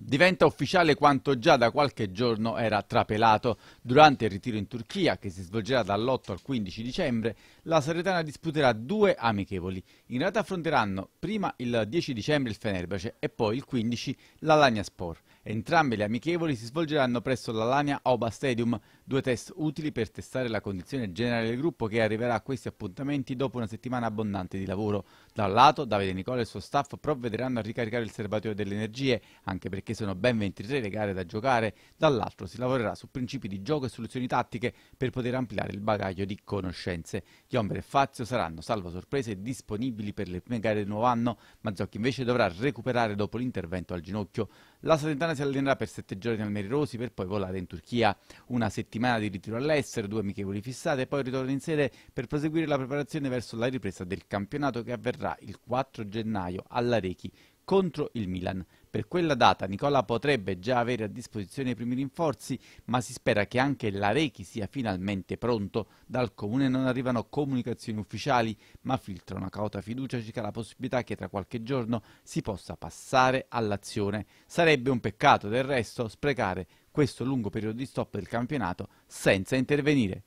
Diventa ufficiale quanto già da qualche giorno era trapelato. Durante il ritiro in Turchia, che si svolgerà dall'8 al 15 dicembre, la Saretana disputerà due amichevoli. In realtà affronteranno prima il 10 dicembre il Fenerbahce e poi il 15 la Lagnaspor. Entrambe le amichevoli si svolgeranno presso l'Alania Oba Stadium, due test utili per testare la condizione generale del gruppo che arriverà a questi appuntamenti dopo una settimana abbondante di lavoro. Da un lato Davide Nicola e il suo staff provvederanno a ricaricare il serbatoio delle energie, anche perché sono ben 23 le gare da giocare, dall'altro si lavorerà su principi di gioco e soluzioni tattiche per poter ampliare il bagaglio di conoscenze. Chiomber e Fazio saranno, salvo sorprese, disponibili per le prime gare del nuovo anno, ma Zocchi invece dovrà recuperare dopo l'intervento al ginocchio. La Salentana si allenerà per sette giorni al Merirosi per poi volare in Turchia. Una settimana di ritiro all'estero, due amichevoli fissate e poi ritorno in sede per proseguire la preparazione verso la ripresa del campionato che avverrà il 4 gennaio alla Rechi contro il Milan. Per quella data Nicola potrebbe già avere a disposizione i primi rinforzi, ma si spera che anche l'Arechi sia finalmente pronto. Dal comune non arrivano comunicazioni ufficiali, ma filtra una cauta fiducia circa la possibilità che tra qualche giorno si possa passare all'azione. Sarebbe un peccato del resto sprecare questo lungo periodo di stop del campionato senza intervenire.